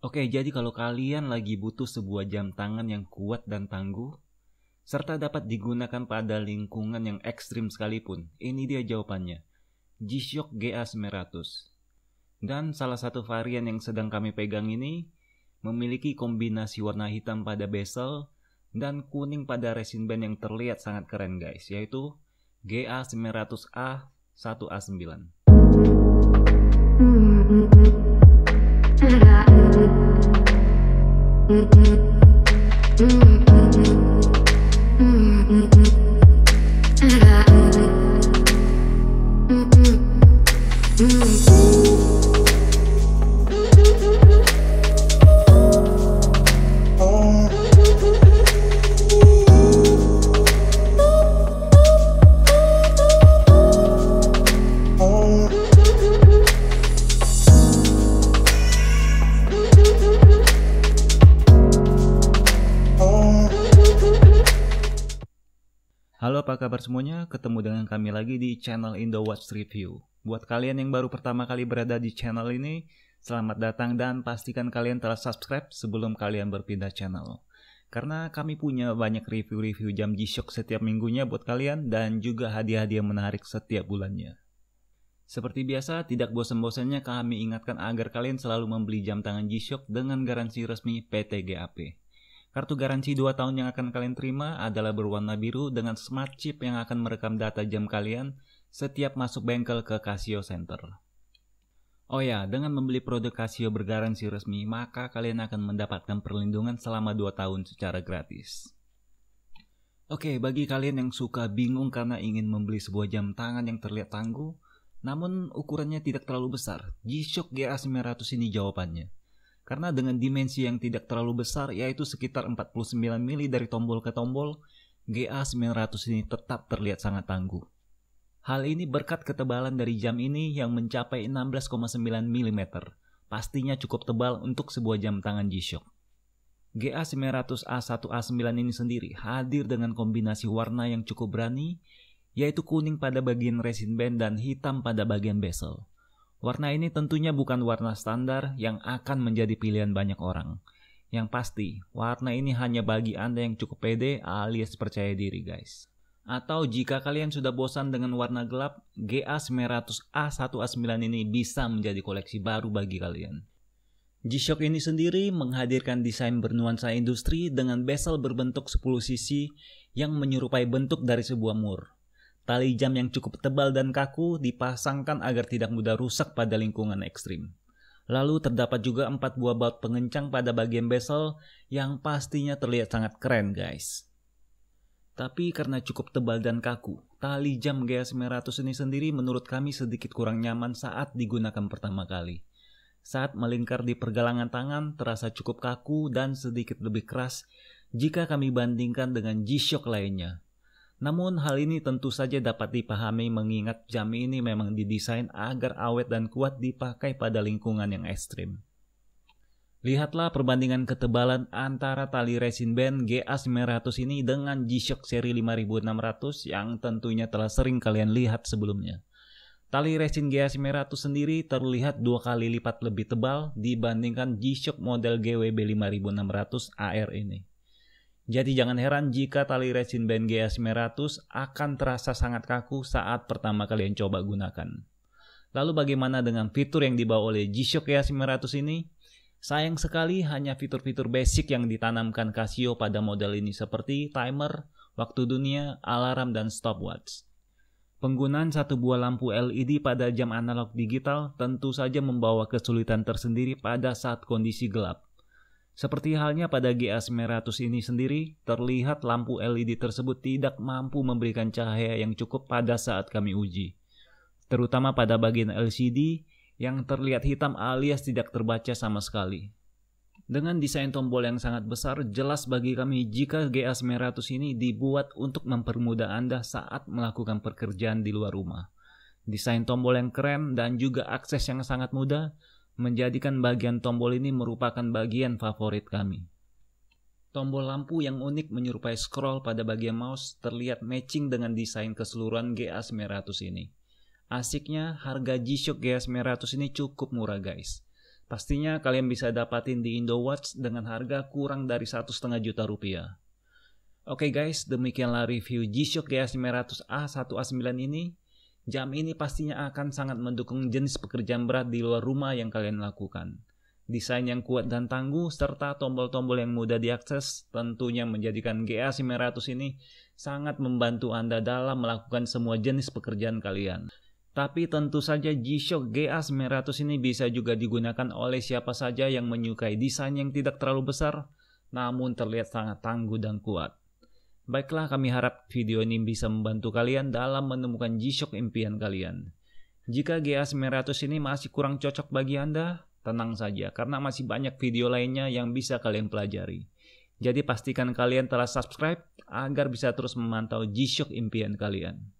Oke, jadi kalau kalian lagi butuh sebuah jam tangan yang kuat dan tangguh, serta dapat digunakan pada lingkungan yang ekstrim sekalipun, ini dia jawabannya. G-Shock GA900. Dan salah satu varian yang sedang kami pegang ini, memiliki kombinasi warna hitam pada bezel dan kuning pada resin band yang terlihat sangat keren guys, yaitu GA900A1A9. mm mmm. mm Halo apa kabar semuanya, ketemu dengan kami lagi di channel Indo Watch Review. Buat kalian yang baru pertama kali berada di channel ini, selamat datang dan pastikan kalian telah subscribe sebelum kalian berpindah channel. Karena kami punya banyak review-review jam G-Shock setiap minggunya buat kalian dan juga hadiah-hadiah menarik setiap bulannya. Seperti biasa, tidak bosan-bosannya kami ingatkan agar kalian selalu membeli jam tangan G-Shock dengan garansi resmi PT GAP. Kartu garansi 2 tahun yang akan kalian terima adalah berwarna biru dengan smart chip yang akan merekam data jam kalian setiap masuk bengkel ke Casio Center. Oh ya, dengan membeli produk Casio bergaransi resmi, maka kalian akan mendapatkan perlindungan selama 2 tahun secara gratis. Oke, bagi kalian yang suka bingung karena ingin membeli sebuah jam tangan yang terlihat tangguh, namun ukurannya tidak terlalu besar, G-Shock GA900 ini jawabannya. Karena dengan dimensi yang tidak terlalu besar yaitu sekitar 49 mm dari tombol ke tombol, GA900 ini tetap terlihat sangat tangguh. Hal ini berkat ketebalan dari jam ini yang mencapai 16,9 mm. Pastinya cukup tebal untuk sebuah jam tangan G-Shock. GA900A1A9 ini sendiri hadir dengan kombinasi warna yang cukup berani, yaitu kuning pada bagian resin band dan hitam pada bagian bezel. Warna ini tentunya bukan warna standar yang akan menjadi pilihan banyak orang. Yang pasti, warna ini hanya bagi Anda yang cukup pede alias percaya diri guys. Atau jika kalian sudah bosan dengan warna gelap, GA900A1A9 ini bisa menjadi koleksi baru bagi kalian. G-Shock ini sendiri menghadirkan desain bernuansa industri dengan bezel berbentuk 10 sisi yang menyerupai bentuk dari sebuah mur. Tali jam yang cukup tebal dan kaku dipasangkan agar tidak mudah rusak pada lingkungan ekstrim. Lalu terdapat juga empat buah baut pengencang pada bagian bezel yang pastinya terlihat sangat keren guys. Tapi karena cukup tebal dan kaku, tali jam GS900 ini sendiri menurut kami sedikit kurang nyaman saat digunakan pertama kali. Saat melingkar di pergelangan tangan terasa cukup kaku dan sedikit lebih keras jika kami bandingkan dengan G-Shock lainnya. Namun hal ini tentu saja dapat dipahami mengingat jam ini memang didesain agar awet dan kuat dipakai pada lingkungan yang ekstrim. Lihatlah perbandingan ketebalan antara tali resin band GA900 ini dengan G-Shock seri 5600 yang tentunya telah sering kalian lihat sebelumnya. Tali resin GA900 sendiri terlihat dua kali lipat lebih tebal dibandingkan G-Shock model GWB 5600 AR ini. Jadi jangan heran jika tali resin band GA900 akan terasa sangat kaku saat pertama kalian coba gunakan. Lalu bagaimana dengan fitur yang dibawa oleh G-Shock GA900 ini? Sayang sekali hanya fitur-fitur basic yang ditanamkan Casio pada model ini seperti timer, waktu dunia, alarm, dan stopwatch. Penggunaan satu buah lampu LED pada jam analog digital tentu saja membawa kesulitan tersendiri pada saat kondisi gelap. Seperti halnya pada GA900 ini sendiri, terlihat lampu LED tersebut tidak mampu memberikan cahaya yang cukup pada saat kami uji. Terutama pada bagian LCD yang terlihat hitam alias tidak terbaca sama sekali. Dengan desain tombol yang sangat besar, jelas bagi kami jika GA900 ini dibuat untuk mempermudah Anda saat melakukan pekerjaan di luar rumah. Desain tombol yang keren dan juga akses yang sangat mudah menjadikan bagian tombol ini merupakan bagian favorit kami. Tombol lampu yang unik menyerupai scroll pada bagian mouse terlihat matching dengan desain keseluruhan GA900 ini. Asiknya, harga G-Shock GA900 ini cukup murah guys. Pastinya kalian bisa dapatin di IndoWatch dengan harga kurang dari satu juta rupiah. Oke okay guys, demikianlah review G-Shock GA900A1A9 ini. Jam ini pastinya akan sangat mendukung jenis pekerjaan berat di luar rumah yang kalian lakukan. Desain yang kuat dan tangguh serta tombol-tombol yang mudah diakses tentunya menjadikan GA 900 ini sangat membantu Anda dalam melakukan semua jenis pekerjaan kalian. Tapi tentu saja G-Shock GA 900 ini bisa juga digunakan oleh siapa saja yang menyukai desain yang tidak terlalu besar, namun terlihat sangat tangguh dan kuat. Baiklah kami harap video ini bisa membantu kalian dalam menemukan G-Shock impian kalian. Jika GA900 ini masih kurang cocok bagi Anda, tenang saja karena masih banyak video lainnya yang bisa kalian pelajari. Jadi pastikan kalian telah subscribe agar bisa terus memantau G-Shock impian kalian.